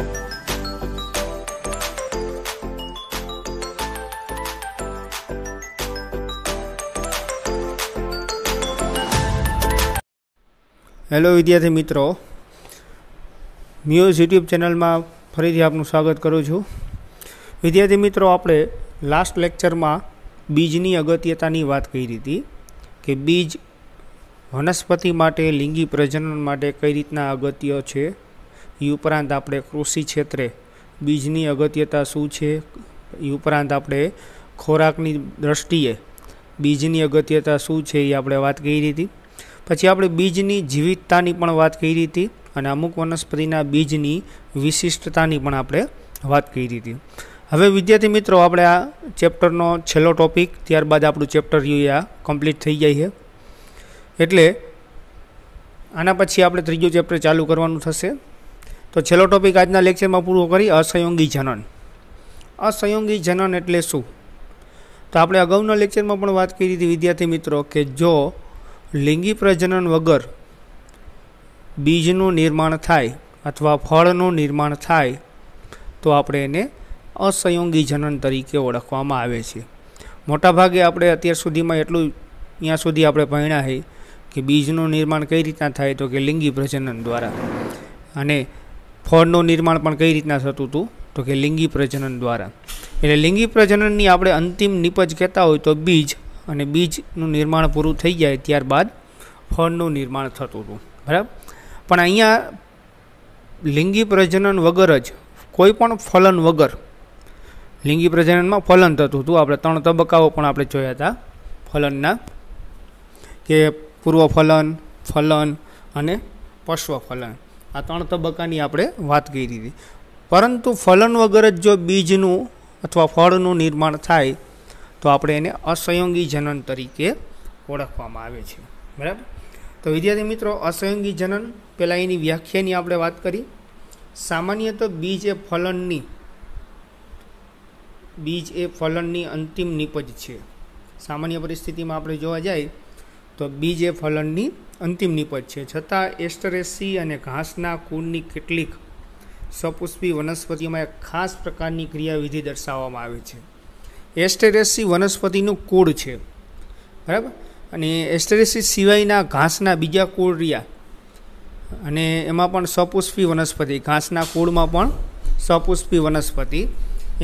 hello વિદ્યાર્થી મિત્રો news YouTube ચેનલમાં ફરીથી આપનું સ્વાગત કરું છું વિદ્યાર્થી મિત્રો આપણે લાસ્ટ લેક્ચરમાં બીજની અગત્યતાની વાત કરી હતી કે બીજ વનસ્પતિ માટે લિંગી પ્રજનન માટે કઈ રીતના અગત્ય છે એ ઉપરાંત આપણે કૃષિ ક્ષેત્રે બીજની અગત્યતા શું છે એ ઉપરાંત આપણે ખોરાકની દ્રષ્ટિએ બીજની અગત્યતા શું છે એ આપણે વાત કરી હતી પછી આપણે બીજની જીવિતતાની પણ વાત કરી હતી અને અમુક વનસ્પતિના બીજની વિશિષ્ટતાની પણ આપણે વાત કરી હતી હવે વિદ્યાર્થી મિત્રો આપણે આ ચેપ્ટરનો છેલ્લો ટોપિક ત્યારબાદ આપણું ચેપ્ટર રહ્યું આ કમ્પ્લીટ થઈ જાય છે એટલે આના પછી આપણે ત્રીજું ચેપ્ટર ચાલુ કરવાનું થશે તો છેલ્લો ટોપિક આજના લેક્ચરમાં પૂરો કરી અસહયોગી જનન અસંયોગી જનન એટલે શું તો આપણે અગાઉના લેક્ચરમાં પણ વાત કરી હતી વિદ્યાર્થી મિત્રો કે જો લિંગી પ્રજનન વગર બીજનું નિર્માણ થાય અથવા ફળનું નિર્માણ થાય તો આપણે એને અસંયોગી જનન તરીકે ઓળખવામાં આવે છે મોટાભાગે આપણે અત્યાર સુધીમાં એટલું ત્યાં સુધી આપણે ભણ્યા છે કે બીજનું નિર્માણ કઈ રીતના થાય તો કે લિંગી પ્રજનન દ્વારા અને ફળનું નિર્માણ પણ કઈ રીતના થતું હતું તો કે લિંગી પ્રજનન દ્વારા એટલે લિંગી પ્રજનનની આપણે અંતિમ નિપજ કહેતા હોય તો બીજ અને બીજનું નિર્માણ પૂરું થઈ જાય ત્યારબાદ ફળનું નિર્માણ થતું હતું બરાબર પણ અહીંયા લિંગી પ્રજનન વગર જ કોઈ પણ ફલન વગર લિંગી પ્રજનનમાં ફલન થતું હતું આપણે ત્રણ તબક્કાઓ પણ આપણે જોયા હતા ફલનના કે પૂર્વ ફલન ફલન અને પશ્વ ફલન આ ત્રણ તબક્કાની આપણે વાત કરી હતી પરંતુ ફલન વગર જ જો બીજનું અથવા ફળનું નિર્માણ થાય તો આપણે એને અસંયોગી જનન તરીકે ઓળખવામાં આવે છે બરાબર તો વિદ્યાર્થી મિત્રો અસંયોગી જનન પહેલાં એની વ્યાખ્યાની આપણે વાત કરી સામાન્ય તો બીજ એ ફલનની બીજ એ ફલનની અંતિમ નિપજ છે સામાન્ય પરિસ્થિતિમાં આપણે જોવા જાય તો બીજ એ ફલનની અંતિમ નિપજ છે છતાં એસ્ટરેસી અને ઘાસના કુળની કેટલીક સપુષ્પી વનસ્પતિઓમાં એક ખાસ પ્રકારની ક્રિયાવિધિ દર્શાવવામાં આવે છે એસ્ટેરેસી વનસ્પતિનું કુળ છે બરાબર અને એસ્ટેરેસી સિવાયના ઘાસના બીજા કુળ રહ્યા અને એમાં પણ સપુષ્પી વનસ્પતિ ઘાસના કુળમાં પણ સપુષ્પી વનસ્પતિ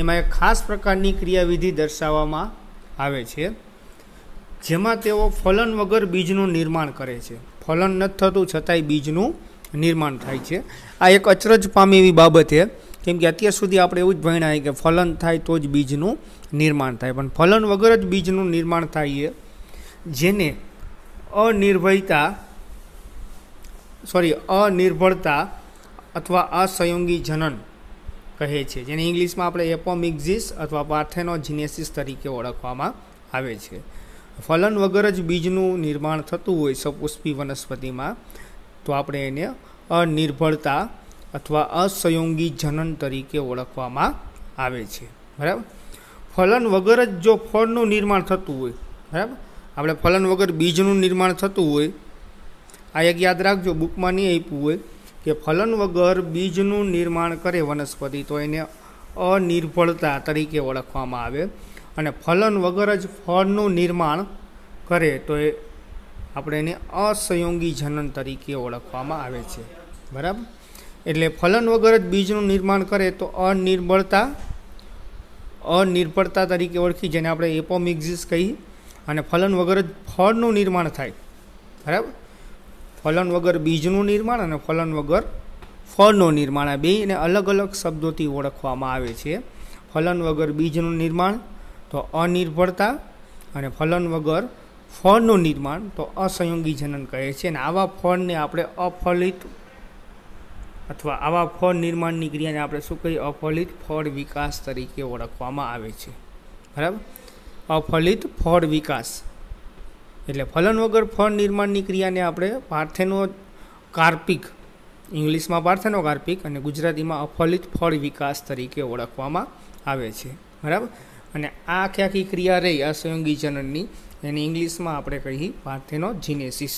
એમાં એક ખાસ પ્રકારની ક્રિયાવિધિ દર્શાવવામાં આવે છે જેમાં તેઓ ફલન વગર બીજનું નિર્માણ કરે છે ફલન નથી થતું છતાંય બીજનું નિર્માણ થાય છે આ એક અચરજ પામે એવી બાબત છે કેમ કે અત્યાર સુધી આપણે એવું જ ભણ્યા કે ફલન થાય તો જ બીજનું નિર્માણ થાય પણ ફલન વગર જ બીજનું નિર્માણ થાય છે જેને અનિર્ભયતા સોરી અનિર્ભળતા અથવા અસંયોગી જનન કહે છે જેને ઇંગ્લિશમાં આપણે એપોમિક્ઝિસ અથવા પાર્થેનોજિનેસિસ તરીકે ઓળખવામાં આવે છે ફલન વગર જ બીજનું નિર્માણ થતું હોય સપુષ્પી વનસ્પતિમાં તો આપણે એને અનિર્ભળતા અથવા અસંયોગી જનન તરીકે ઓળખવામાં આવે છે બરાબર ફલન વગર જ જો ફળનું નિર્માણ થતું હોય બરાબર આપણે ફલન વગર બીજનું નિર્માણ થતું હોય આ એક યાદ રાખજો બુકમાં નહીં આપ્યું હોય કે ફલન વગર બીજનું નિર્માણ કરે વનસ્પતિ તો એને અનિર્ભળતા તરીકે ઓળખવામાં આવે અને ફલન વગર જ ફળનું નિર્માણ કરે તો એ આપણે એને અસંયોગી જનન તરીકે ઓળખવામાં આવે છે બરાબર એટલે ફલન વગર જ બીજનું નિર્માણ કરે તો અનિર્બળતા અનિર્ભળતા તરીકે ઓળખી જેને આપણે એપોમિક્ઝિસ કહી અને ફલન વગર જ ફળનું નિર્માણ થાય બરાબર ફલન વગર બીજનું નિર્માણ અને ફલન વગર ફળનું નિર્માણ આ બેને અલગ અલગ શબ્દોથી ઓળખવામાં આવે છે ફલન વગર બીજનું નિર્માણ તો અનિર્ભરતા અને ફલન વગર ફળનું નિર્માણ તો અસંયોગી જનન કહે છે અને આવા ફળને આપણે અફલિત અથવા આવા ફળ નિર્માણની ક્રિયાને આપણે શું કહીએ અફલિત ફળ વિકાસ તરીકે ઓળખવામાં આવે છે બરાબર અફલિત ફળ વિકાસ એટલે ફલન વગર ફળ નિર્માણની ક્રિયાને આપણે પાર્થેનો કાર્પિક ઇંગ્લિશમાં પાર્થેનો કાર્પિક અને ગુજરાતીમાં અફલિત ફળ વિકાસ તરીકે ઓળખવામાં આવે છે બરાબર અને આ આખી આખી ક્રિયા રહી આ સંયોગી જનનની એને ઇંગ્લિશમાં આપણે કહીએ પાર્થેનોજિનેસિસ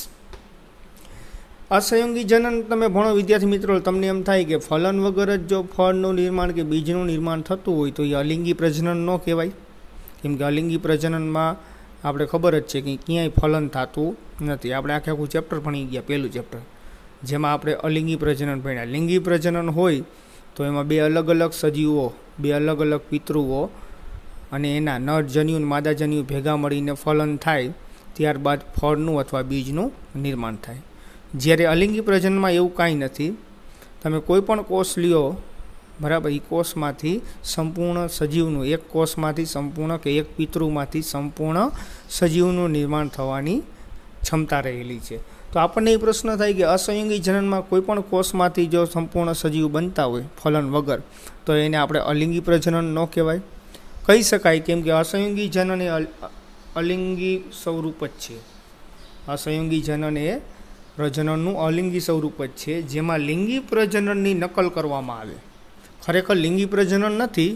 અસંયોગી જનન તમે ભણો વિદ્યાર્થી મિત્રો તમને એમ થાય કે ફલન વગર જ જો ફળનું નિર્માણ કે બીજનું નિર્માણ થતું હોય તો એ અલિંગી પ્રજનન ન કહેવાય કેમ કે અલિંગી પ્રજનનમાં આપણે ખબર જ છે કે ક્યાંય ફલન થતું નથી આપણે આખે આખું ચેપ્ટર ભણી ગયા પહેલું ચેપ્ટર જેમાં આપણે અલિંગી પ્રજનન ભણ્યા લિંગી પ્રજનન હોય તો એમાં બે અલગ અલગ સજીવો બે અલગ અલગ પિતૃઓ અને એના નરજન્યુ માદાજન્યુ ભેગા મળીને ફલન થાય ત્યારબાદ ફળનું અથવા બીજનું નિર્માણ થાય જ્યારે અલિંગી પ્રજનમાં એવું કાંઈ નથી તમે કોઈ પણ કોષ લ્યો બરાબર એ કોષમાંથી સંપૂર્ણ સજીવનું એક કોષમાંથી સંપૂર્ણ કે એક પિતૃમાંથી સંપૂર્ણ સજીવનું નિર્માણ થવાની ક્ષમતા રહેલી છે તો આપણને એ પ્રશ્ન થાય કે અસંયોગી જનનમાં કોઈ પણ કોષમાંથી જો સંપૂર્ણ સજીવ બનતા હોય ફલન વગર તો એને આપણે અલિંગી પ્રજનન ન કહેવાય કહી શકાય કેમ કે અસંયોગી જનન એ અલિંગી સ્વરૂપ જ છે અસંયોગી જનન એ પ્રજનનનું અલિંગી સ્વરૂપ જ છે જેમાં લિંગી પ્રજનનની નકલ કરવામાં આવે ખરેખર લિંગી પ્રજનન નથી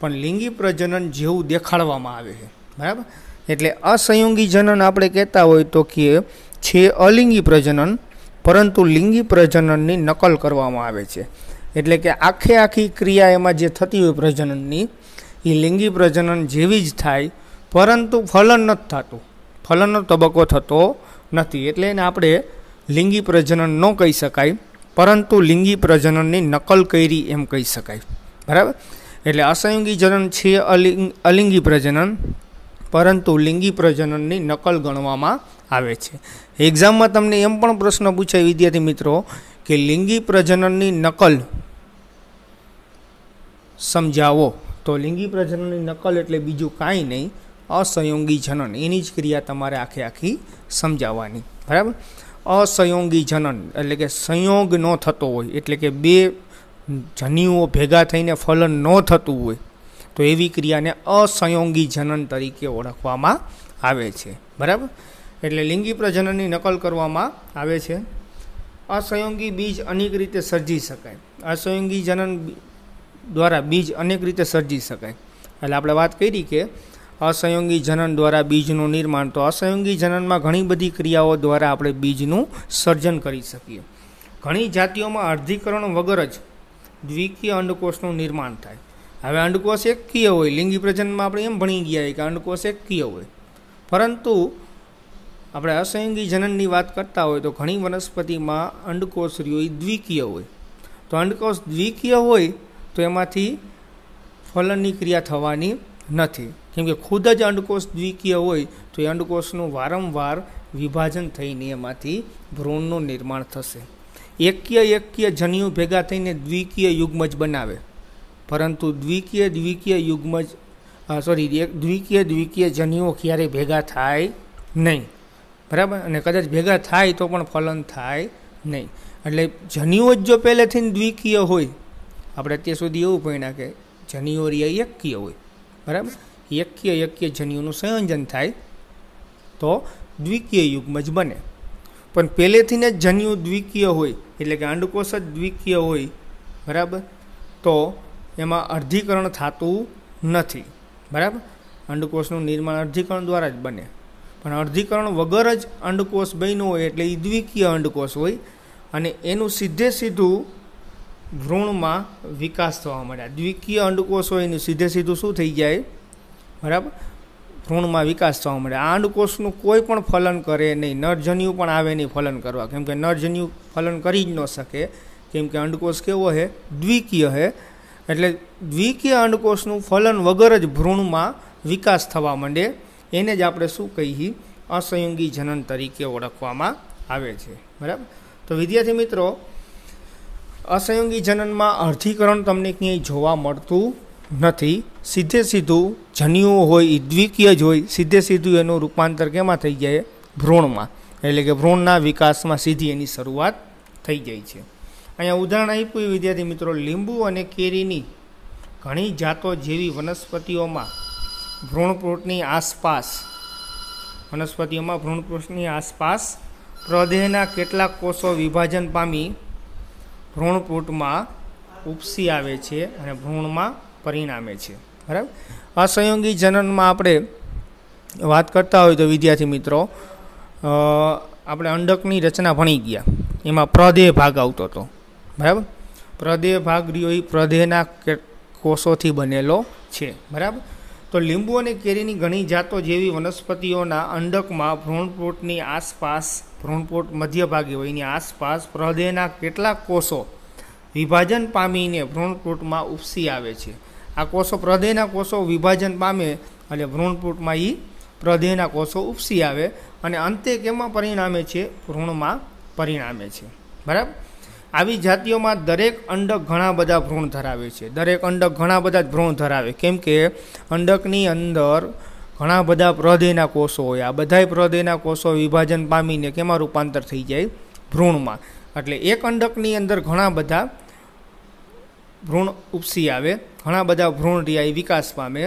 પણ લિંગી પ્રજનન જેવું દેખાડવામાં આવે છે બરાબર એટલે અસંયોગી જનન આપણે કહેતા હોય તો કે છે અલિંગી પ્રજનન પરંતુ લિંગી પ્રજનનની નકલ કરવામાં આવે છે એટલે કે આખે આખી ક્રિયા એમાં જે થતી હોય પ્રજનનની એ લિંગી પ્રજનન જેવી જ થાય પરંતુ ફલન નથી થતું ફલનનો તબક્કો થતો નથી એટલે એને આપણે લિંગી પ્રજનન ન કહી શકાય પરંતુ લિંગી પ્રજનનની નકલ કરી એમ કહી શકાય બરાબર એટલે અસંયોગી જનન છે અલિંગ અલિંગી પ્રજનન પરંતુ લિંગી પ્રજનનની નકલ ગણવામાં આવે છે એક્ઝામમાં તમને એમ પણ પ્રશ્ન પૂછાય વિદ્યાર્થી મિત્રો કે લિંગી પ્રજનનની નકલ સમજાવો તો લિંગી પ્રજનનની નકલ એટલે બીજું કાંઈ નહીં અસંયોગી જનન એની જ ક્રિયા તમારે આખે આખી સમજાવવાની બરાબર અસંયોગી જનન એટલે કે સંયોગ ન થતો હોય એટલે કે બે જનીઓ ભેગા થઈને ફલન ન થતું હોય તો એવી ક્રિયાને અસંયોગી જનન તરીકે ઓળખવામાં આવે છે બરાબર એટલે લિંગી પ્રજનનની નકલ કરવામાં આવે છે અસંયોગી બીજ અનેક રીતે સર્જી શકાય અસંયોગી જનન દ્વારા બીજ અનેક રીતે સર્જી શકાય એટલે આપણે વાત કરી કે અસંયોગી જનન દ્વારા બીજનું નિર્માણ તો અસંયોગી જનનમાં ઘણી બધી ક્રિયાઓ દ્વારા આપણે બીજનું સર્જન કરી શકીએ ઘણી જાતિઓમાં અર્ધીકરણ વગર જ દ્વિકીય અંડકોષનું નિર્માણ થાય હવે અંડકોષ એકકીય હોય લિંગી પ્રજનમાં આપણે એમ ભણી ગયા કે અંડકોષ એકકીય હોય પરંતુ આપણે અસંયોગી જનનની વાત કરતા હોય તો ઘણી વનસ્પતિમાં અંડકોષ રહ્યો દ્વિકીય હોય તો અંડકોષ દ્વિકીય હોય તો એમાંથી ફલનની ક્રિયા થવાની નથી કેમકે ખુદ જ અંડકોષ દ્વિકીય હોય તો એ અંડકોષનું વારંવાર વિભાજન થઈને એમાંથી ભ્રૂણનું નિર્માણ થશે એકીય એકીય જન્યુ ભેગા થઈને દ્વિકીય યુગ્મ જ બનાવે પરંતુ દ્વિકીય દ્વિકીય યુગ્મ જ સોરી એક દ્વિકીય દ્વિકીય જન્યુઓ ક્યારેય ભેગા થાય નહીં બરાબર અને કદાચ ભેગા થાય તો પણ ફલન થાય નહીં એટલે જન્યુઓ જ જો પહેલેથી દ્વિકીય હોય આપણે અત્યાર સુધી એવું ભણ્યા કે જનીઓરિયા યક્ય હોય બરાબર યક્ય યક્ય જનીઓનું સંયોજન થાય તો દ્વિકીય યુગ્મ જ બને પણ પહેલેથીને જ જન્યુ દ્વિકીય હોય એટલે કે અંડકોષ જ દ્વિકીય હોય બરાબર તો એમાં અર્ધીકરણ થતું નથી બરાબર અંડકોષનું નિર્માણ અર્ધીકરણ દ્વારા જ બને પણ અર્ધીકરણ વગર જ અંડકોષ બન્યો હોય એટલે એ દ્વિકીય અંડકોષ હોય અને એનું સીધે સીધું ભ્રૂણમાં વિકાસ થવા માંડ્યા દ્વિકીય અંડકોષ હોય એનું સીધે સીધું શું થઈ જાય બરાબર ભ્રૂણમાં વિકાસ થવા માંડે આ અંડકોષનું કોઈ પણ ફલન કરે નહીં નરજન્યુ પણ આવે નહીં ફલન કરવા કેમ કે નરજન્યુ ફલન કરી જ ન શકે કેમ કે અંડકોષ કેવો છે દ્વિકીય છે એટલે દ્વિકીય અંડકોષનું ફલન વગર જ ભ્રૂણમાં વિકાસ થવા માંડે એને જ આપણે શું કહીએ અસંયોગી જનન તરીકે ઓળખવામાં આવે છે બરાબર તો વિદ્યાર્થી મિત્રો અસંયોગી જનનમાં અર્ધીકરણ તમને ક્યાંય જોવા મળતું નથી સીધે સીધું જન્યુઓ હોય એ દ્વિકીય જ હોય સીધે સીધું એનું રૂપાંતર કેમાં થઈ જાય ભ્રૂણમાં એટલે કે ભ્રૂણના વિકાસમાં સીધી એની શરૂઆત થઈ જાય છે અહીંયા ઉદાહરણ આપ્યું વિદ્યાર્થી મિત્રો લીંબુ અને કેરીની ઘણી જાતો જેવી વનસ્પતિઓમાં ભ્રૂણપૂટની આસપાસ વનસ્પતિઓમાં ભ્રૂણપૂટની આસપાસ પ્રદેહના કેટલાક કોષો વિભાજન પામી ભ્રૂણપૂટમાં ઉપસી આવે છે અને ભ્રૂણમાં પરિણામે છે બરાબર અસંયોગી જનનમાં આપણે વાત કરતા હોય તો વિદ્યાર્થી મિત્રો આપણે અંડકની રચના ભણી ગયા એમાં પ્રદેહ ભાગ આવતો હતો બરાબર પ્રદેહ ભાગ રહ્યો એ પ્રદેહના કોષોથી બનેલો છે બરાબર તો લીંબુ અને કેરીની ઘણી જાતો જેવી વનસ્પતિઓના અંડકમાં ભ્રૂણપૂટની આસપાસ ભ્રૂણપોટ મધ્યભાગે હોય એની આસપાસ હૃદયના કેટલાક કોષો વિભાજન પામીને ભ્રૂણપૂટમાં ઉપસી આવે છે આ કોષો હૃદયના કોષો વિભાજન પામે એટલે ભ્રૂણપૂટમાં એ હૃદયના કોષો ઉપસી આવે અને અંતે કેમાં પરિણામે છે ભ્રૂણમાં પરિણામે છે બરાબર આવી જાતિઓમાં દરેક અંડક ઘણા બધા ભ્રૂણ ધરાવે છે દરેક અંડક ઘણા બધા જ ભ્રૂણ ધરાવે કેમ કે અંડકની અંદર ઘણા બધા પ્રદેયના કોષો હોય આ બધાય પ્રદેયના કોષો વિભાજન પામીને કેમાં રૂપાંતર થઈ જાય ભ્રૂણમાં એટલે એક અંડકની અંદર ઘણા બધા ભ્રૂણ ઉપસી આવે ઘણા બધા ભ્રૂણ રહ્યા એ વિકાસ પામે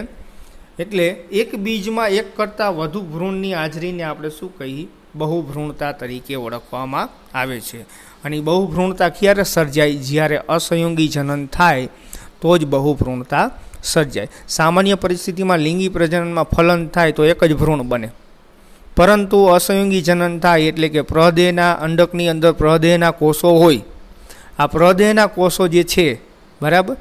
એટલે એક બીજમાં એક કરતાં વધુ ભ્રૂણની હાજરીને આપણે શું કહી બહુભ્રૂણતા તરીકે ઓળખવામાં આવે છે અને બહુભ્રૂણતા ક્યારે સર્જાય જ્યારે અસંયોગી જનન થાય તો જ બહુભ્રૂણતા સર્જાય સામાન્ય પરિસ્થિતિમાં લિંગી પ્રજનનમાં ફલન થાય તો એક જ ભ્રૂણ બને પરંતુ અસંયોગી જનન થાય એટલે કે પ્રદેહના અંડકની અંદર પ્રદેહના કોષો હોય આ પ્રદેહના કોષો જે છે બરાબર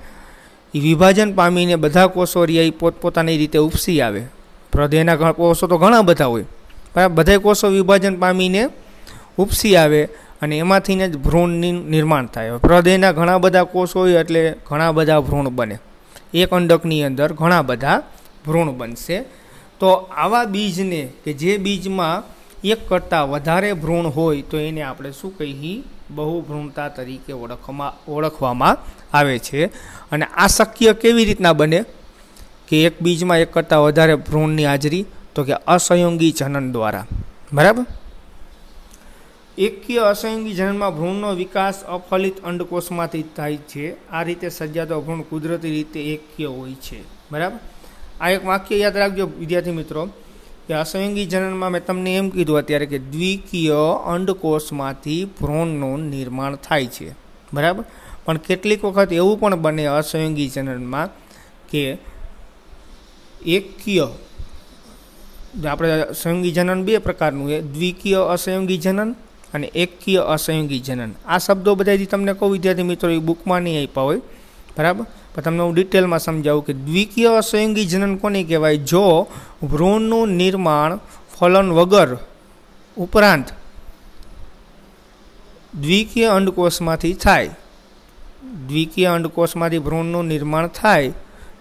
એ વિભાજન પામીને બધા કોષો રિયા પોતપોતાની રીતે ઉપસી આવે પ્રદેહના કોષો તો ઘણા બધા હોય બરાબર બધા કોષો વિભાજન પામીને ઉપસી આવે અને એમાંથીને જ ભ્રૂણની નિર્માણ થાય પ્રદેહના ઘણા બધા કોષ હોય એટલે ઘણા બધા ભ્રૂણ બને એક અંડકની અંદર ઘણા બધા ભ્રૂણ બનશે તો આવા બીજને કે જે બીજમાં એક કરતાં વધારે ભ્રૂણ હોય તો એને આપણે શું કહીએ બહુભ્રૂણતા તરીકે ઓળખવામાં ઓળખવામાં આવે છે અને આ શક્ય કેવી રીતના બને કે એક બીજમાં એક કરતાં વધારે ભ્રૂણની હાજરી તો કે અસંયોગી જનન દ્વારા બરાબર એક્ય અસંગી જન્મમાં ભ્રૂણનો વિકાસ અફલિત અંડકોષમાંથી થાય છે આ રીતે સજાતો ભ્રૂણ કુદરતી રીતે એક્ય હોય છે બરાબર આ એક વાક્ય યાદ રાખજો વિદ્યાર્થી મિત્રો કે અસંગી જનનમાં મેં તમને એમ કીધું અત્યારે કે દ્વિકીય અંડકોષમાંથી ભ્રૂણનું નિર્માણ થાય છે બરાબર પણ કેટલીક વખત એવું પણ બને અસંયોગી જનનમાં કે એકકીય આપણે સંયોગી જનન બે પ્રકારનું એ દ્વિકીય અસંયોગી જનન અને એકકીય અસંયોગી જનન આ શબ્દો બધાથી તમને કહું વિદ્યાર્થી મિત્રો એ બુકમાં નહીં આપ્યા હોય બરાબર પણ તમને હું ડિટેલમાં સમજાવું કે દ્વિકીય અસંયોગી જનન કોને કહેવાય જો ભ્રૂણનું નિર્માણ ફલન વગર ઉપરાંત દ્વિકીય અંડકોષમાંથી થાય દ્વિકીય અંડકોષમાંથી ભ્રૂણનું નિર્માણ થાય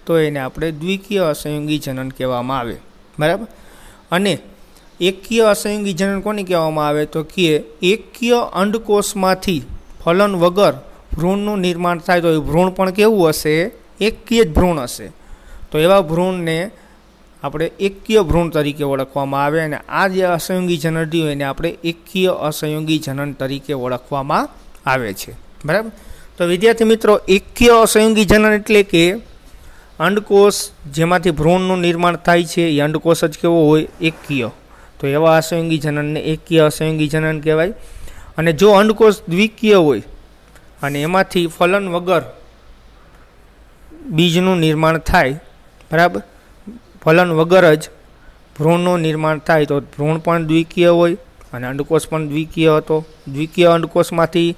તો એને આપણે દ્વિકીય અસંયોગી જનન કહેવામાં આવે બરાબર અને એકકીય અસંયોગી જનન કોને કહેવામાં આવે તો કે એકકીય અંડકોષમાંથી ફલન વગર ભ્રૂણનું નિર્માણ થાય તો એ ભ્રૂણ પણ કેવું હશે એકકીય જ ભ્રૂણ હશે તો એવા ભ્રૂણને આપણે એકકીય ભ્રૂણ તરીકે ઓળખવામાં આવે અને આ જે અસંયોગી જનન રહ્યું એને આપણે એકકીય અસંયોગી જનન તરીકે ઓળખવામાં આવે છે બરાબર તો વિદ્યાર્થી મિત્રો એકકીય અસંયોગી જનન એટલે કે અંડકોષ જેમાંથી ભ્રૂણનું નિર્માણ થાય છે એ અંડકોષ જ કેવો હોય એકકીય તો એવા અસંયોગી જનનને એકીય અસંયોગી જનન કહેવાય અને જો અંડકોષ દ્વિકીય હોય અને એમાંથી ફલન વગર બીજનું નિર્માણ થાય બરાબર ફલન વગર જ ભ્રૂણનું નિર્માણ થાય તો ભ્રૂણ પણ દ્વિકીય હોય અને અંડકોષ પણ દ્વિકીય હતો દ્વિકીય અંડકોષમાંથી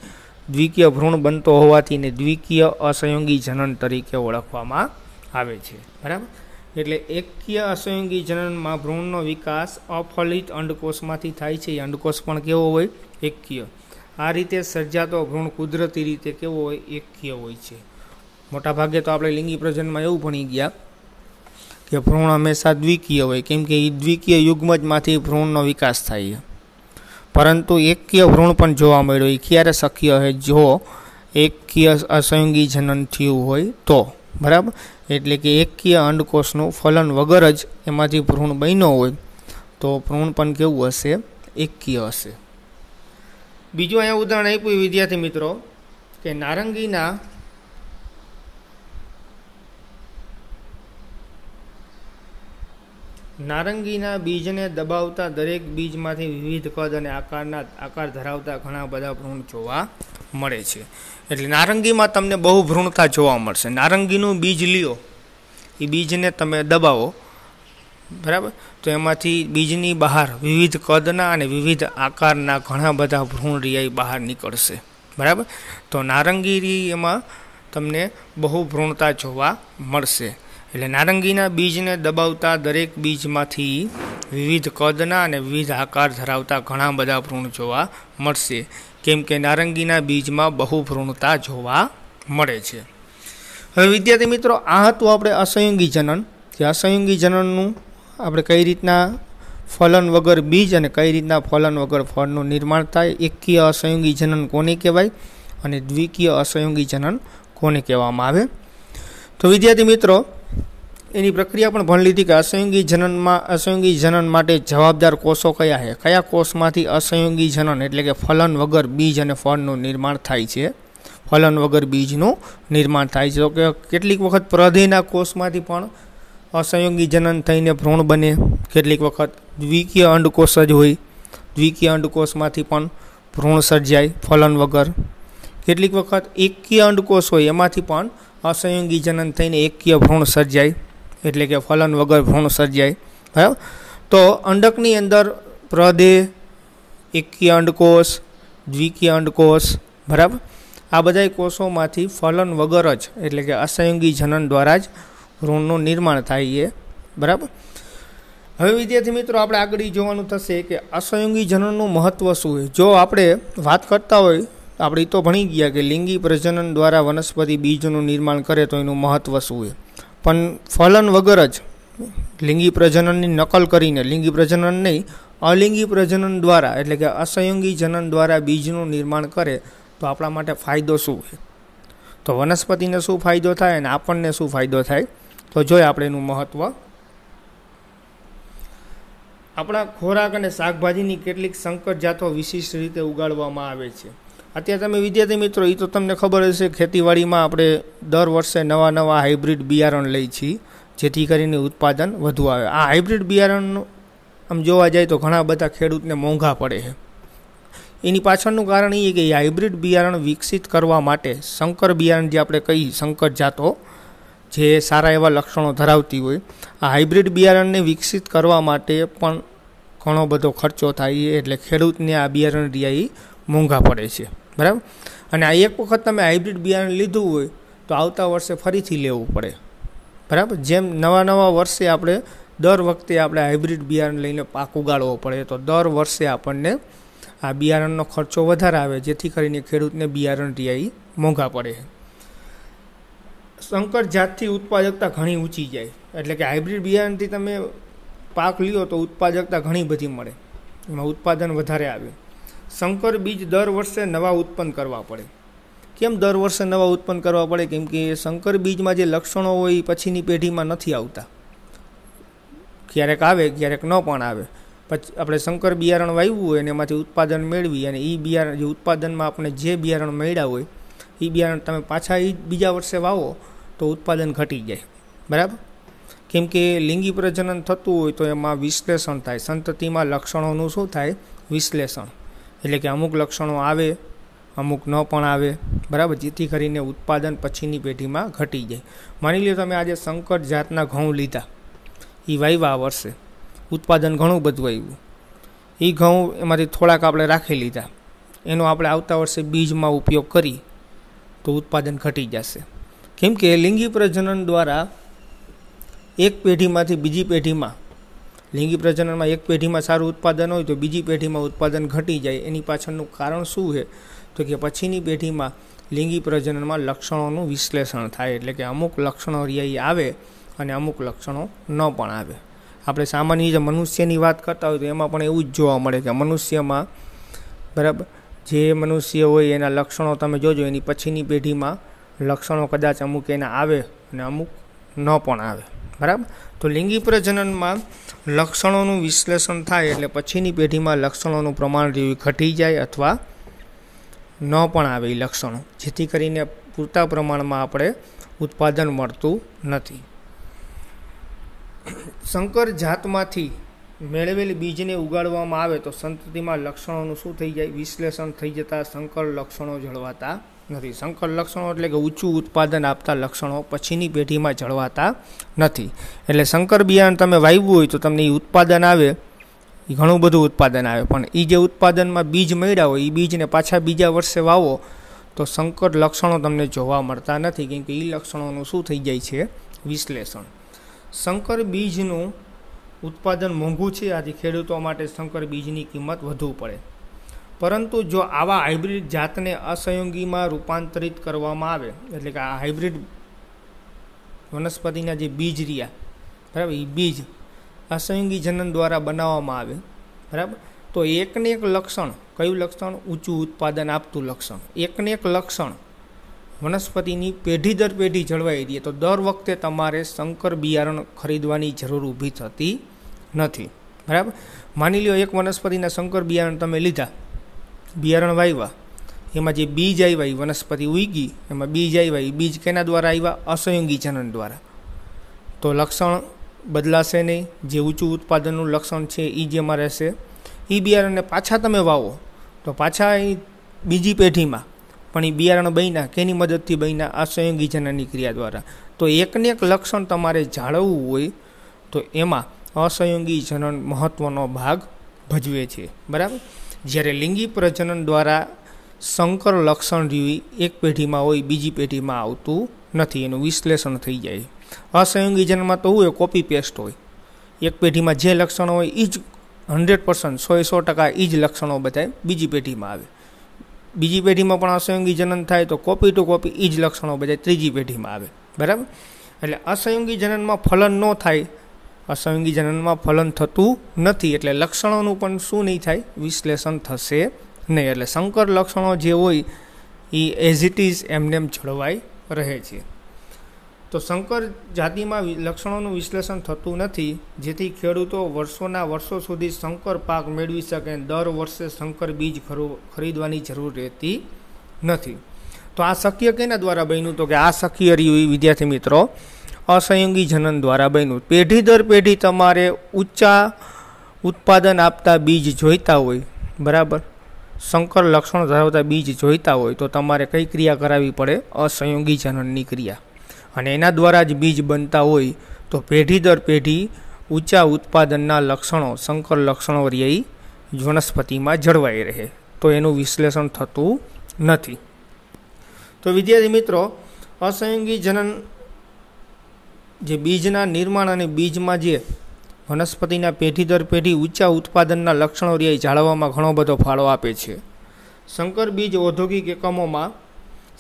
દ્વિકીય ભ્રૂણ બનતો હોવાથી ને દ્વિકીય અસંયોગી જનન તરીકે ઓળખવામાં આવે છે બરાબર એટલે એકકીય અસંયોગી જનનમાં ભ્રૂણનો વિકાસ અફલિત અંડકોષમાંથી થાય છે એ અંડકોષ પણ કેવો હોય એકકીય આ રીતે સર્જાતો ભ્રૂણ કુદરતી રીતે કેવો હોય એકકીય હોય છે મોટાભાગે તો આપણે લિંગી પ્રજનમાં એવું ભણી ગયા કે ભ્રૂણ હંમેશા દ્વિકીય હોય કેમ કે એ દ્વિકીય યુગ્મજમાંથી ભ્રૂણનો વિકાસ થાય છે પરંતુ એકકીય ભ્રૂણ પણ જોવા મળ્યો એ ક્યારે શક્ય છે જો એકકીય અસંયોગી જનન થયું હોય તો બરાબર એટલે કે એકકીય અંડકોષનું ફલન વગર જ એમાંથી ભ્રૂણ બન્યો હોય તો ભ્રૂણ પણ કેવું હશે એકકીય હશે બીજું અહીંયા ઉદાહરણ આપ્યું વિદ્યાર્થી મિત્રો કે નારંગીના નારંગીના બીજને દબાવતા દરેક બીજમાંથી વિવિધ કદ અને આકારના આકાર ધરાવતા ઘણા બધા ભ્રૂણ જોવા મળે છે એટલે નારંગીમાં તમને બહુ ભ્રૂણતા જોવા મળશે નારંગીનું બીજ લ્યો એ બીજને તમે દબાવો બરાબર તો એમાંથી બીજની બહાર વિવિધ કદના અને વિવિધ આકારના ઘણા બધા ભ્રૂણ રિયાઈ બહાર નીકળશે બરાબર તો નારંગી એમાં તમને બહુ ભ્રૂણતા જોવા મળશે એટલે નારંગીના બીજને દબાવતા દરેક બીજમાંથી વિવિધ કદના અને વિવિધ આકાર ધરાવતા ઘણા બધા ભ્રૂણ જોવા મળશે કેમ કે નારંગીના બીજમાં બહુભ્રૂણતા જોવા મળે છે હવે વિદ્યાર્થી મિત્રો આ હતું આપણે અસંયોગી જનન કે અસંયોગી જનનનું આપણે કઈ રીતના ફલન વગર બીજ અને કઈ રીતના ફલન વગર ફળનું નિર્માણ થાય એકકીય અસંયોગી જનન કોને કહેવાય અને દ્વિકીય અસંયોગી જનન કોને કહેવામાં આવે તો વિદ્યાર્થી મિત્રો એની પ્રક્રિયા પણ ભણી લીધી કે અસંયોગી જનનમાં અસંયોગી જનન માટે જવાબદાર કોષો કયા છે કયા કોષમાંથી અસંયોગી જનન એટલે કે ફલન વગર બીજ અને ફળનું નિર્માણ થાય છે ફલન વગર બીજનું નિર્માણ થાય છે તો કે કેટલીક વખત પ્રદેયના કોષમાંથી પણ અસંયોગી જનન થઈને ભ્રૂણ બને કેટલીક વખત દ્વિકીય અંડકોષ જ હોય દ્વિકીય અંડકોષમાંથી પણ ભ્રૂણ સર્જાય ફલન વગર કેટલીક વખત એકકીય અંડકોષ હોય એમાંથી પણ અસંયોગી જનન થઈને એકકીય ભ્રૂણ સર્જાય એટલે કે ફલન વગર ભ્રૂણ સર્જાય બરાબર તો અંડકની અંદર પ્રદેહ એક્કીય અંડકોષ દ્વિકીય અંડકોષ બરાબર આ બધા કોષોમાંથી ફલન વગર જ એટલે કે અસંયોગી જનન દ્વારા જ ભ્રૂણનું નિર્માણ થાય છે બરાબર હવે વિદ્યાર્થી મિત્રો આપણે આગળ જોવાનું થશે કે અસંયોગી જનનનું મહત્ત્વ શું છે જો આપણે વાત કરતા હોય આપણે તો ભણી ગયા કે લિંગી પ્રજનન દ્વારા વનસ્પતિ બીજનું નિર્માણ કરે તો એનું મહત્ત્વ શું છે પણ ફલન વગર જ લિંગી પ્રજનનની નકલ કરીને લિંગી પ્રજનન નહીં અલિંગી પ્રજનન દ્વારા એટલે કે અસંયોગી જનન દ્વારા બીજનું નિર્માણ કરે તો આપણા માટે ફાયદો શું હોય તો વનસ્પતિને શું ફાયદો થાય અને આપણને શું ફાયદો થાય તો જોઈએ આપણે એનું મહત્ત્વ આપણા ખોરાક અને શાકભાજીની કેટલીક સંકટ જાતો વિશિષ્ટ રીતે ઉગાડવામાં આવે છે અત્યારે તમે વિદ્યાર્થી મિત્રો એ તો તમને ખબર હશે ખેતીવાડીમાં આપણે દર વર્ષે નવા નવા હાઇબ્રિડ બિયારણ લઈ છીએ જેથી કરીને ઉત્પાદન વધુ આવે આ હાઇબ્રિડ બિયારણ આમ જોવા જાય તો ઘણા બધા ખેડૂતને મોંઘા પડે છે એની પાછળનું કારણ એ કે હાઇબ્રિડ બિયારણ વિકસિત કરવા માટે શંકર બિયારણ જે આપણે કહીએ સંકર જાતો જે સારા એવા લક્ષણો ધરાવતી હોય આ હાઇબ્રિડ બિયારણને વિકસિત કરવા માટે પણ ઘણો બધો ખર્ચો થાય એટલે ખેડૂતને આ બિયારણ રિયાઈ મોંઘા પડે છે બરાબર અને આ એક વખત તમે હાઇબ્રિડ બિયારણ લીધું હોય તો આવતા વર્ષે ફરીથી લેવું પડે બરાબર જેમ નવા નવા વર્ષે આપણે દર વખતે આપણે હાઇબ્રિડ બિયારણ લઈને પાક ઉગાડવો પડે તો દર વર્ષે આપણને આ બિયારણનો ખર્ચો વધારે આવે જેથી કરીને ખેડૂતને બિયારણ રિયાઈ મોંઘા પડે સંકર જાતથી ઉત્પાદકતા ઘણી ઊંચી જાય એટલે કે હાઇબ્રિડ બિયારણથી તમે પાક લ્યો તો ઉત્પાદકતા ઘણી બધી મળે એમાં ઉત્પાદન વધારે આવે શંકર બીજ દર વર્ષે નવા ઉત્પન્ન કરવા પડે કેમ દર વર્ષે નવા ઉત્પન્ન કરવા પડે કેમ કે શંકર બીજમાં જે લક્ષણો હોય એ પછીની પેઢીમાં નથી આવતા ક્યારેક આવે ક્યારેક ન પણ આવે પછી આપણે શંકર બિયારણ વાવ્યું હોય અને એમાંથી ઉત્પાદન મેળવી અને એ બિયારણ જે ઉત્પાદનમાં આપણે જે બિયારણ મળ્યા હોય એ બિયારણ તમે પાછા એ બીજા વર્ષે વાવો તો ઉત્પાદન ઘટી જાય બરાબર કેમ કે લિંગી પ્રજનન થતું હોય તો એમાં વિશ્લેષણ થાય સંતતિમાં લક્ષણોનું શું થાય વિશ્લેષણ એટલે કે અમુક લક્ષણો આવે અમુક ન પણ આવે બરાબર જેથી કરીને ઉત્પાદન પછીની પેઢીમાં ઘટી જાય માની લો તમે આજે સંકટ જાતના ઘઉં લીધા એ વાવ્યા વર્ષે ઉત્પાદન ઘણું બધું આવ્યું એ ઘઉં એમાંથી થોડાક આપણે રાખી લીધા એનો આપણે આવતા વર્ષે બીજમાં ઉપયોગ કરી તો ઉત્પાદન ઘટી જશે કેમ કે લિંગી પ્રજનન દ્વારા એક પેઢીમાંથી બીજી પેઢીમાં લિંગી પ્રજનનમાં એક પેઢીમાં સારું ઉત્પાદન હોય તો બીજી પેઢીમાં ઉત્પાદન ઘટી જાય એની પાછળનું કારણ શું છે તો કે પછીની પેઢીમાં લિંગી પ્રજનનમાં લક્ષણોનું વિશ્લેષણ થાય એટલે કે અમુક લક્ષણો રિયાઈ આવે અને અમુક લક્ષણો ન પણ આવે આપણે સામાન્ય જે મનુષ્યની વાત કરતા હોય તો એમાં પણ એવું જ જોવા મળે કે મનુષ્યમાં બરાબર જે મનુષ્ય હોય એના લક્ષણો તમે જોજો એની પછીની પેઢીમાં લક્ષણો કદાચ અમુક એના આવે અને અમુક ન પણ આવે બરાબર તો લિંગી પ્રજનનમાં લક્ષણોનું વિશ્લેષણ થાય એટલે પછીની પેઢીમાં લક્ષણોનું પ્રમાણ જેવી ઘટી જાય અથવા ન પણ આવે લક્ષણો જેથી કરીને પૂરતા પ્રમાણમાં આપણે ઉત્પાદન મળતું નથી શંકર જાતમાંથી મેળવેલી બીજને ઉગાડવામાં આવે તો સંતતિમાં લક્ષણોનું શું થઈ જાય વિશ્લેષણ થઈ જતાં સંકર લક્ષણો જળવાતા નથી સંકર લક્ષણો એટલે કે ઊંચું ઉત્પાદન આપતા લક્ષણો પછીની પેઢીમાં જળવાતા નથી એટલે સંકર બિયારણ તમે વાવ્યું હોય તો તમને એ ઉત્પાદન આવે એ ઘણું બધું ઉત્પાદન આવે પણ એ જે ઉત્પાદનમાં બીજ મળ્યા હોય એ બીજને પાછા બીજા વર્ષે વાવો તો સંકર લક્ષણો તમને જોવા મળતા નથી કેમ કે એ લક્ષણોનું શું થઈ જાય છે વિશ્લેષણ સંકર બીજનું ઉત્પાદન મોંઘું છે આથી ખેડૂતો માટે સંકર બીજની કિંમત વધુ પડે પરંતુ જો આવા હાઇબ્રિડ જાતને અસંયોગીમાં રૂપાંતરિત કરવામાં આવે એટલે કે આ હાઇબ્રિડ વનસ્પતિના જે બીજ રહ્યા બરાબર એ બીજ અસંયોગી જનન દ્વારા બનાવવામાં આવે બરાબર તો એકને એક લક્ષણ કયું લક્ષણ ઊંચું ઉત્પાદન આપતું લક્ષણ એકને એક લક્ષણ વનસ્પતિની પેઢી દર પેઢી જળવાઈ રહી તો દર વખતે તમારે શંકર બિયારણ ખરીદવાની જરૂર ઊભી થતી નથી બરાબર માની લો એક વનસ્પતિના શંકર બિયારણ તમે લીધા બિયારણ વાવ્યા એમાં જે બીજ આવ્યા એ વનસ્પતિ ઉગી એમાં બીજ આવ્યા એ બીજ કેના દ્વારા આવ્યા અસંયોગી જનન દ્વારા તો લક્ષણ બદલાશે નહીં જે ઊંચું ઉત્પાદનનું લક્ષણ છે એ જેમાં રહેશે એ બિયારણને પાછા તમે વાવો તો પાછા એ બીજી પેઢીમાં પણ એ બિયારણ બન્યા કેની મદદથી બન્યા આ સંયોગી જનનની ક્રિયા દ્વારા તો એકને એક લક્ષણ તમારે જાળવવું હોય તો એમાં અસંયોગી જનન મહત્ત્વનો ભાગ ભજવે છે બરાબર જ્યારે લિંગી પ્રજનન દ્વારા સંકર લક્ષણ જેવી એક પેઢીમાં હોય બીજી પેઢીમાં આવતું નથી એનું વિશ્લેષણ થઈ જાય અસંયોગી જન્મમાં તો હું એ કોપી પેસ્ટ હોય એક પેઢીમાં જે લક્ષણો હોય એ જ હંડ્રેડ પર્સન્ટ સો સો ટકા એ જ લક્ષણો બધાય બીજી પેઢીમાં આવે બીજી પેઢીમાં પણ અસંયોગી જનન થાય તો કોપી ટુ કોપી એ જ લક્ષણો બધાય ત્રીજી પેઢીમાં આવે બરાબર એટલે અસંયોગી જનનમાં ફલન ન થાય અસંગી જનનમાં ફલન થતું નથી એટલે લક્ષણોનું પણ શું નહીં થાય વિશ્લેષણ થશે નહીં એટલે સંકર લક્ષણો જે હોય એ એઝ ઇટ ઇઝ એમનેમ જળવાઈ રહે છે તો સંકર જાતિમાં લક્ષણોનું વિશ્લેષણ થતું નથી જેથી ખેડૂતો વર્ષોના વર્ષો સુધી સંકર પાક મેળવી શકે દર વર્ષે સંકર બીજ ખરીદવાની જરૂર રહેતી નથી તો આ શક્ય કેના દ્વારા બન્યું તો કે આ શક્ય રહ્યું વિદ્યાર્થી મિત્રો અસંયોગી જનન દ્વારા બન્યું પેઢી દર પેઢી તમારે ઊંચા ઉત્પાદન આપતા બીજ જોઈતા હોય બરાબર સંકર લક્ષણ ધરાવતા બીજ જોઈતા હોય તો તમારે કઈ ક્રિયા કરાવવી પડે અસંયોગી જનનની ક્રિયા અને એના દ્વારા જ બીજ બનતા હોય તો પેઢી દર પેઢી ઊંચા ઉત્પાદનના લક્ષણો સંકર લક્ષણો રહી વનસ્પતિમાં જળવાઈ રહે તો એનું વિશ્લેષણ થતું નથી તો વિદ્યાર્થી મિત્રો અસંયોગી જનન જે બીજના નિર્માણ અને બીજમાં જે વનસ્પતિના પેઢી દર પેઢી ઊંચા ઉત્પાદનના લક્ષણો રે જાળવવામાં ઘણો બધો ફાળો આપે છે શંકર બીજ ઔદ્યોગિક એકમોમાં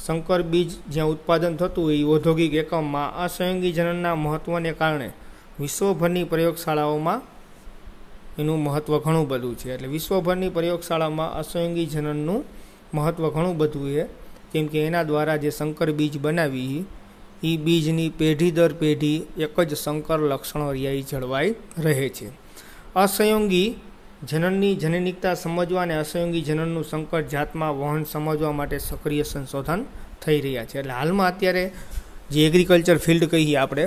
શંકર બીજ જ્યાં ઉત્પાદન થતું હોય એ ઔદ્યોગિક એકમમાં આ સંયોગી જનનના મહત્ત્વને કારણે વિશ્વભરની પ્રયોગશાળાઓમાં એનું મહત્ત્વ ઘણું બધું છે એટલે વિશ્વભરની પ્રયોગશાળામાં અસંયોગી જનનનું મહત્ત્વ ઘણું બધું છે કેમ કે એના દ્વારા જે શંકર બીજ બનાવી એ બીજની પેઢી દર પેઢી એક જ સંકર લક્ષણો રહ્યા જળવાઈ રહે છે અસંયોગી જનનની જનનિકતા સમજવા અને અસંયોગી જનનનું સંકટ જાતમાં વહન સમજવા માટે સક્રિય સંશોધન થઈ રહ્યા છે એટલે હાલમાં અત્યારે જે એગ્રીકલ્ચર ફિલ્ડ કહીએ આપણે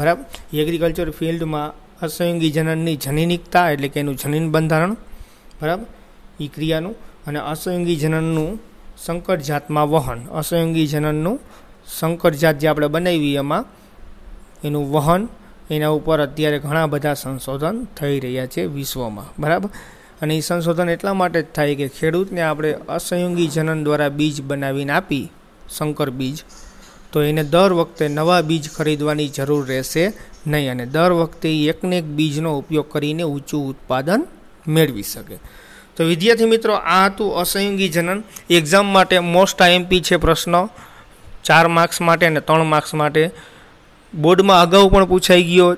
બરાબર એગ્રીકલ્ચર ફિલ્ડમાં અસંયોગી જનનની જનનિકતા એટલે કે એનું જનીન બંધારણ બરાબર એ ક્રિયાનું અને અસંયોગી જનનનું સંકટ જાતમાં વહન અસંયોગી જનનનું શંકર જાત જે આપણે બનાવી એમાં એનું વહન એના ઉપર અત્યારે ઘણા બધા સંશોધન થઈ રહ્યા છે વિશ્વમાં બરાબર અને એ સંશોધન એટલા માટે જ થાય કે ખેડૂતને આપણે અસંયોગી જનન દ્વારા બીજ બનાવીને આપી શંકર બીજ તો એને દર વખતે નવા બીજ ખરીદવાની જરૂર રહેશે નહીં અને દર વખતે એકને એક બીજનો ઉપયોગ કરીને ઊંચું ઉત્પાદન મેળવી શકે તો વિદ્યાર્થી મિત્રો આ હતું અસંયોગી જનન એક્ઝામ માટે મોસ્ટ આઈએમપી છે પ્રશ્ન ચાર માર્ક્સ માટે અને ત્રણ માર્ક્સ માટે બોર્ડમાં અગાઉ પણ પૂછાઈ ગયો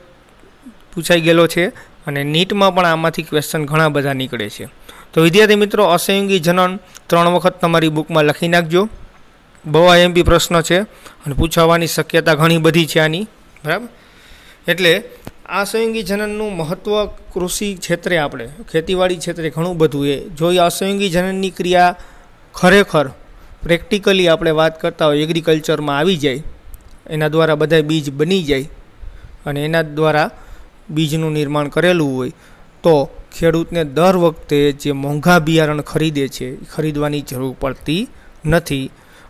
પૂછાઈ ગયેલો છે અને નીટમાં પણ આમાંથી ક્વેશ્ચન ઘણા બધા નીકળે છે તો વિદ્યાર્થી મિત્રો અસંયોગી જનન ત્રણ વખત તમારી બુકમાં લખી નાખજો બહુ આઈએમપી પ્રશ્ન છે અને પૂછાવાની શક્યતા ઘણી બધી છે આની બરાબર એટલે આ સંયોગી જનનનું મહત્ત્વ કૃષિ ક્ષેત્રે આપણે ખેતીવાડી ક્ષેત્રે ઘણું બધું એ જો આ સંયોગી જનનની ક્રિયા ખરેખર પ્રેક્ટિકલી આપણે વાત કરતા હોય એગ્રીકલ્ચરમાં આવી જાય એના દ્વારા બધા બીજ બની જાય અને એના દ્વારા બીજનું નિર્માણ કરેલું હોય તો ખેડૂતને દર વખતે જે મોંઘા બિયારણ ખરીદે છે ખરીદવાની જરૂર પડતી નથી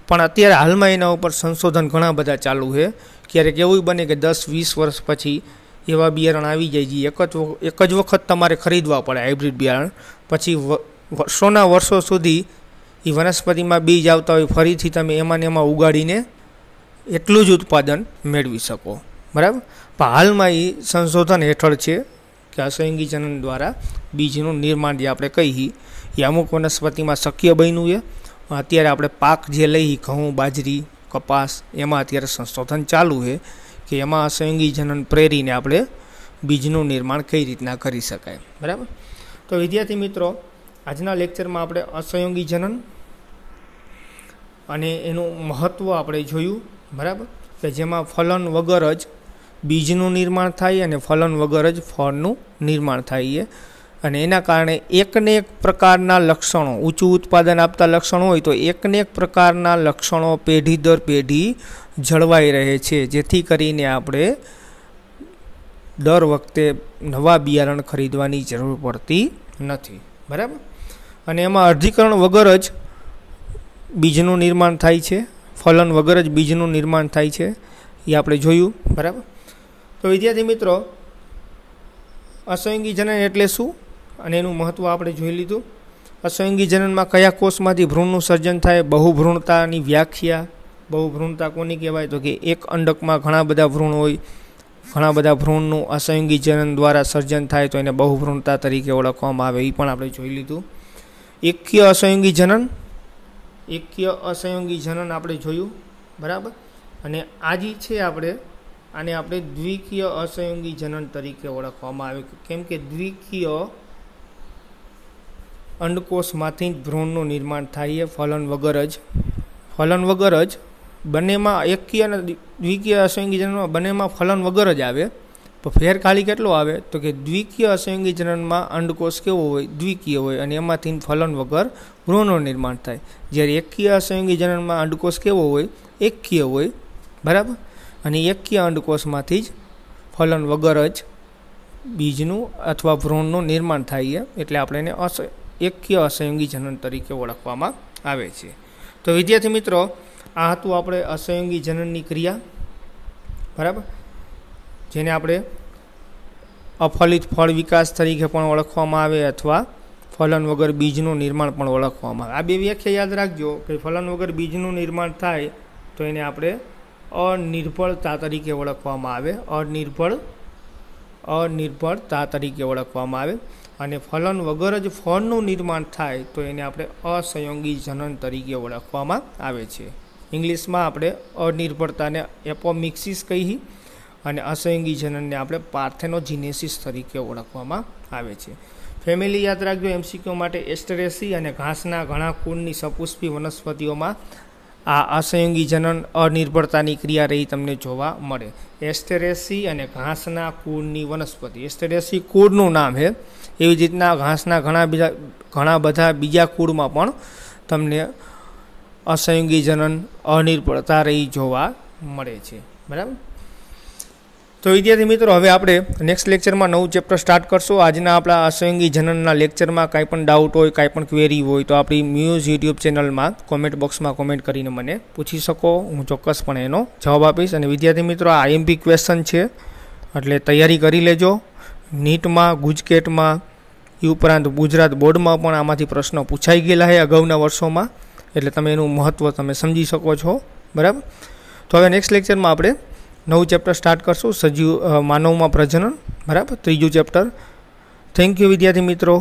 પણ અત્યારે હાલમાં એના ઉપર સંશોધન ઘણા બધા ચાલુ છે ક્યારેક એવું બને કે દસ વીસ વર્ષ પછી એવા બિયારણ આવી જાય જે એક જ એક જ વખત તમારે ખરીદવા પડે હાઇબ્રિડ બિયારણ પછી વર્ષોના વર્ષો સુધી એ વનસ્પતિમાં બીજ આવતા હોય ફરીથી તમે એમાં ને એમાં ઉગાડીને એટલું જ ઉત્પાદન મેળવી શકો બરાબર પણ હાલમાં એ સંશોધન હેઠળ છે કે જનન દ્વારા બીજનું નિર્માણ જે આપણે કહીએ એ અમુક વનસ્પતિમાં શક્ય બન્યું છે અત્યારે આપણે પાક જે લઈ ઘઉં બાજરી કપાસ એમાં અત્યારે સંશોધન ચાલુ છે કે એમાં જનન પ્રેરીને આપણે બીજનું નિર્માણ કઈ રીતના કરી શકાય બરાબર તો વિદ્યાર્થી મિત્રો આજના લેક્ચરમાં આપણે અસંયોગી જનન અને એનું મહત્ત્વ આપણે જોયું બરાબર કે જેમાં ફલન વગર જ બીજનું નિર્માણ થાય અને ફલન વગર જ ફળનું નિર્માણ થાય એ અને એના કારણે એકને એક પ્રકારના લક્ષણો ઊંચું ઉત્પાદન આપતા લક્ષણો હોય તો એકને એક પ્રકારના લક્ષણો પેઢી દર પેઢી જળવાઈ રહે છે જેથી કરીને આપણે દર વખતે નવા બિયારણ ખરીદવાની જરૂર પડતી નથી બરાબર અને એમાં અર્ધીકરણ વગર જ બીજનું નિર્માણ થાય છે ફલન વગર જ બીજનું નિર્માણ થાય છે એ આપણે જોયું બરાબર તો વિદ્યાર્થી મિત્રો અસંયોગી જનન એટલે શું અને એનું મહત્ત્વ આપણે જોઈ લીધું અસંયોગી જનનમાં કયા કોષમાંથી ભ્રૂણનું સર્જન થાય બહુભ્રૂણતાની વ્યાખ્યા બહુભ્રૂણતા કોની કહેવાય તો કે એક અંડકમાં ઘણા બધા ભ્રૂણ હોય ઘણા બધા ભ્રૂણનું અસંગી જનન દ્વારા સર્જન થાય તો એને બહુભ્રૂણતા તરીકે ઓળખવામાં આવે એ પણ આપણે જોઈ લીધું એકકીય અસંયોગી જનન એક્ય અસંયોગી જનન આપણે જોયું બરાબર અને આજે છે આપણે આને આપણે દ્વિકીય અસંયોગી જનન તરીકે ઓળખવામાં આવે કેમ કે દ્વિકીય અંડકોષમાંથી જ ભ્રૂણનું નિર્માણ થાય છે ફલન વગર જ ફલન વગર જ બંનેમાં એક્ય અને દ્વિકીય અસંયોગી જનનમાં બંનેમાં ફલન વગર જ આવે તો ફેર ખાલી કેટલો આવે તો કે દ્વિકીય અસંયોગી જનનમાં અંડકોષ કેવો હોય દ્વિકીય હોય અને એમાંથી ફલન વગર ભ્રૂણનું નિર્માણ થાય જ્યારે એકકીય અસંયોગી જનનમાં અંડકોષ કેવો હોય એકકીય હોય બરાબર અને એકકીય અંડકોષમાંથી જ ફલન વગર જ બીજનું અથવા ભ્રૂણનું નિર્માણ થાય છે એટલે આપણે એને અસ એકકીય અસંયોગી જનન તરીકે ઓળખવામાં આવે છે તો વિદ્યાર્થી મિત્રો આ હતું આપણે અસંયોગી જનનની ક્રિયા બરાબર જેને આપણે અફલિત ફળ વિકાસ તરીકે પણ ઓળખવામાં આવે અથવા ફલન વગર બીજનું નિર્માણ પણ ઓળખવામાં આવે આ બે વ્યાખ્યા યાદ રાખજો કે ફલન વગર બીજનું નિર્માણ થાય તો એને આપણે અનિર્ભળતા તરીકે ઓળખવામાં આવે અનિર્ભળ અનિર્ભળતા તરીકે ઓળખવામાં આવે અને ફલન વગર જ ફળનું નિર્માણ થાય તો એને આપણે અસંયોગી જનન તરીકે ઓળખવામાં આવે છે ઇંગ્લિશમાં આપણે અનિર્ભળતાને એપોમિક્સિસ કહી અને અસંગી જનનને આપણે પાર્થેનોજીનેસિસ તરીકે ઓળખવામાં આવે છે ફેમિલી યાદ રાખજો એમસીક્યુ માટે એસ્ટરેસી અને ઘાસના ઘણા કુળની સપુષ્પી વનસ્પતિઓમાં આ અસંયોગી જનન અનિર્ભરતાની ક્રિયા રહી તમને જોવા મળે એસ્ટેરેસી અને ઘાસના કૂળની વનસ્પતિ એસ્ટેરેસી કુળનું નામ છે એવી રીતના ઘાસના ઘણા બીજા ઘણા બધા બીજા કૂળમાં પણ તમને અસંયોગી જનન અનિર્ભરતા રહી જોવા મળે છે બરાબર તો વિદ્યાર્થી મિત્રો હવે આપણે નેક્સ્ટ લેક્ચરમાં નવું ચેપ્ટર સ્ટાર્ટ કરશું આજના આપણા અસંગી જનનના લેક્ચરમાં કાંઈ પણ ડાઉટ હોય કાંઈ પણ ક્વેરી હોય તો આપણી ન્યૂઝ યુટ્યુબ ચેનલમાં કોમેન્ટ બોક્સમાં કોમેન્ટ કરીને મને પૂછી શકો હું ચોક્કસપણે એનો જવાબ આપીશ અને વિદ્યાર્થી મિત્રો આ આઈએમપી ક્વેશ્ચન છે એટલે તૈયારી કરી લેજો નીટમાં ગુજકેટમાં એ ઉપરાંત ગુજરાત બોર્ડમાં પણ આમાંથી પ્રશ્નો પૂછાઈ ગયેલા છે અગાઉના વર્ષોમાં એટલે તમે એનું મહત્ત્વ તમે સમજી શકો છો બરાબર તો હવે નેક્સ્ટ લેક્ચરમાં આપણે નવું ચેપ્ટર સ્ટાર્ટ કરશું સજીવ માનવમાં પ્રજનન બરાબર ત્રીજું ચેપ્ટર થેન્ક યુ વિદ્યાર્થી મિત્રો